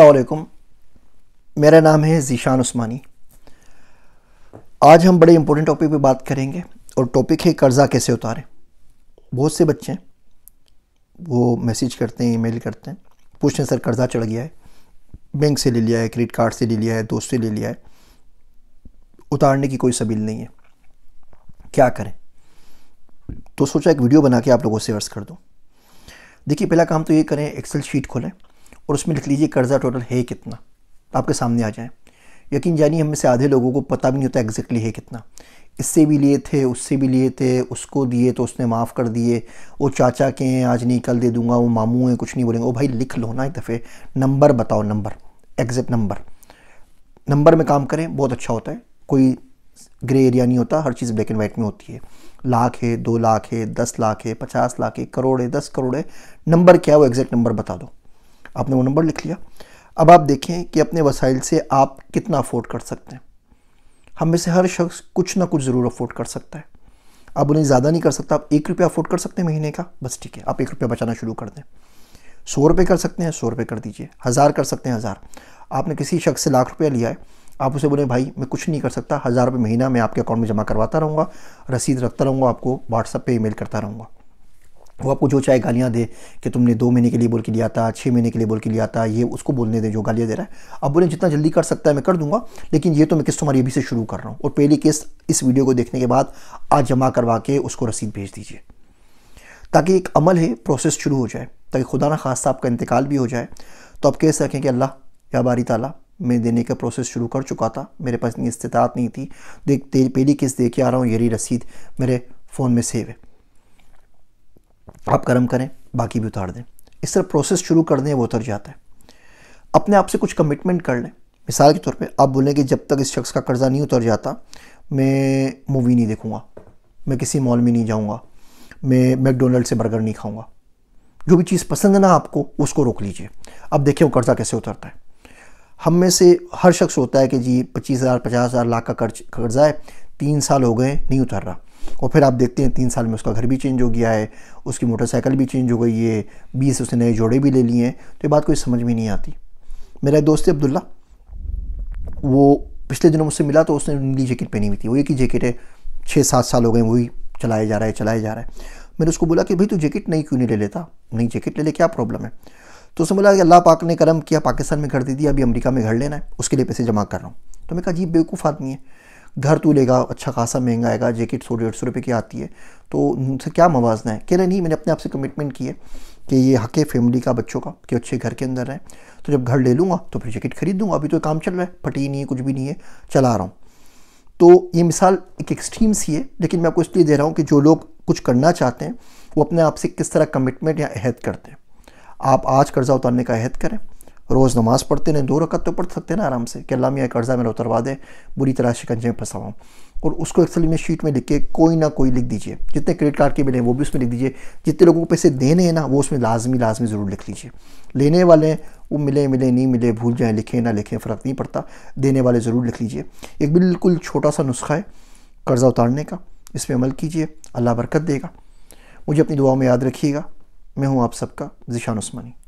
असलकुम मेरा नाम है ज़ीशान उस्मानी आज हम बड़े इम्पोर्टेंट टॉपिक पे बात करेंगे और टॉपिक है कर्ज़ा कैसे उतारें बहुत से बच्चे हैं वो मैसेज करते हैं ईमेल करते हैं पूछते हैं सर कर्ज़ा चढ़ गया है बैंक से ले लिया है क्रेडिट कार्ड से ले लिया है दोस्त से ले लिया है उतारने की कोई सबील नहीं है क्या करें तो सोचा एक वीडियो बना के आप लोगों से अर्ज कर दूँ देखिए पहला काम तो ये करें एक्सेल शीट खोलें और उसमें लिख लीजिए कर्ज़ा टोटल है कितना आपके सामने आ जाए यकीन जानिए हमें से आधे लोगों को पता भी नहीं होता एग्जैक्टली है कितना इससे भी लिए थे उससे भी लिए थे उसको दिए तो उसने माफ़ कर दिए वो चाचा के हैं आज नहीं कल दे दूंगा वो मामू हैं कुछ नहीं बोलेंगे ओ भाई लिख लो ना एक दफ़े नंबर बताओ नंबर एग्जैक्ट नंबर नंबर में काम करें बहुत अच्छा होता है कोई ग्रे एरिया नहीं होता हर चीज़ ब्लैक एंड वाइट में होती है लाख है दो लाख है दस लाख है पचास लाख है करोड़ है दस करोड़ है नंबर क्या है वो एग्जैक्ट नंबर बता दो आपने वो नंबर लिख लिया अब आप देखें कि अपने वसाइल से आप कितना अफोर्ड कर सकते हैं हम में से हर शख्स कुछ ना कुछ ज़रूर अफोर्ड कर सकता है आप उन्हें ज़्यादा नहीं कर सकता आप एक रुपया अफोर्ड कर सकते हैं महीने का बस ठीक है आप एक रुपया बचाना शुरू कर दें सौ रुपये कर सकते हैं सौ रुपये कर दीजिए हज़ार कर सकते हैं हज़ार आपने किसी शख्स से लाख रुपया लिया है आप उसे बोले भाई मैं कुछ नहीं कर सकता हज़ार रुपये महीना मैं आपके अकाउंट में जमा करवाता रहूँगा रसीद रखता रहूँगा आपको व्हाट्सअप पर ई करता रहूँगा वो आपको जो चाहे गालियाँ दे कि तुमने दो महीने के लिए बोल के लिया था छः महीने के लिए बोल के लिया था ये उसको बोलने दे जो गालियाँ दे रहा है अब बोले जितना जल्दी कर सकता है मैं कर दूंगा लेकिन ये तो मैं किस्त तुम्हारी अभी से शुरू कर रहा हूँ और पहली किस्त इस वीडियो को देखने के बाद आज जमा करवा के उसको रसीद भेज दीजिए ताकि एक अमल है प्रोसेस शुरू हो जाए ताकि खुदा ना खास्ता आपका इंतकाल भी हो जाए तो आप कह सकें कि अल्लाह या बारी ताला मैं देने का प्रोसेस शुरू कर चुका था मेरे पास इतनी इस्तात नहीं थी देख पहली किस्त दे के आ रहा हूँ यही रसीद मेरे फ़ोन में सेव है आप गर्म करें बाकी भी उतार दें इस तरह प्रोसेस शुरू कर दें वो उतर जाता है अपने आप से कुछ कमिटमेंट कर लें मिसाल के तौर पे आप बोलें कि जब तक इस शख्स का कर्ज़ा नहीं उतर जाता मैं मूवी नहीं देखूँगा मैं किसी मॉल में नहीं जाऊँगा मैं मैकडोनल्ड से बर्गर नहीं खाऊँगा जो भी चीज़ पसंद है ना आपको उसको रोक लीजिए अब देखें वो कर्ज़ा कैसे उतरता है हम में से हर शख्स होता है कि जी पच्चीस हज़ार पचास हज़ार लाख का कर्ज कर्ज़ा है तीन साल हो गए नहीं उतर रहा और फिर आप देखते हैं तीन साल में उसका घर भी चेंज हो गया है उसकी मोटरसाइकिल भी चेंज हो गई है बीस उसने नए जोड़े भी ले लिए हैं तो ये बात कोई समझ में नहीं आती मेरा एक दोस्त है अब्दुल्ला वो पिछले दिनों मुझसे मिला तो उसने नीली जैकेट पहनी हुई थी वो एक ही जैकेट है छः सात साल हो गए वही चलाया जा रहा है चलाया जा रहा है मैंने उसको बोला कि भाई तू जैकेट नहीं क्यों नहीं ले लेता नहीं जैकेट ले ले क्या प्रॉब्लम है तो उसने बोला कि अल्लाह पाक ने करम किया पाकिस्तान में घर दे दिया अभी अमेरिका में घर लेना है उसके लिए पैसे जमा कर रहा हूँ तो मैं कहा जी बेवकूफ़ आदमी है घर तू लेगा अच्छा खासा महंगा आएगा जैकेट सौ डेढ़ सौ रुपये की आती है तो उनसे क्या मवाजना है कह रहे नहीं मैंने अपने आप से कमिटमेंट की है कि ये हक है फैमिली का बच्चों का कि अच्छे घर के अंदर रहें तो जब घर ले लूँगा तो फिर जैकेट खरीद दूँगा अभी तो काम चल रहा है फटी नहीं है कुछ भी नहीं है चला रहा हूँ तो ये मिसाल एक एक्सट्रीम सी है लेकिन मैं आपको इसलिए दे रहा हूँ कि जो लोग कुछ करना चाहते हैं वो अपने आप से किस तरह कमिटमेंट या अहद करते हैं आप आज कर्ज़ा उतारने का अहद करें रोज़ नमाज पढ़ते हैं दो रकत तो पढ़ सकते हैं ना आराम से कि अल्लाह मियाँ एक अर्ज़ा मेरा उतरवा दे बुरी तरह शिकंजे में फंसा और उसको एक्सल में शीट में लिख के कोई ना कोई लिख दीजिए जितने क्रेडिट कार्ड के बिल हैं वो भी उसमें लिख दीजिए जितने लोगों को पैसे देने हैं ना वो उसमें लाजमी लाजमी ज़रूर लिख लीजिए लेने वाले हैं वो मिले मिले नहीं मिले भूल जाएँ लिखें ना लिखें फ़र्क नहीं पड़ता देने वाले ज़रूर लिख लीजिए एक बिल्कुल छोटा सा नुस्खा है कर्ज़ा उतारने का इस पर अमल कीजिए अल्लाह बरकत देगा मुझे अपनी दुआ में याद रखिएगा मैं हूँ आप सबका जिशान उस्मानी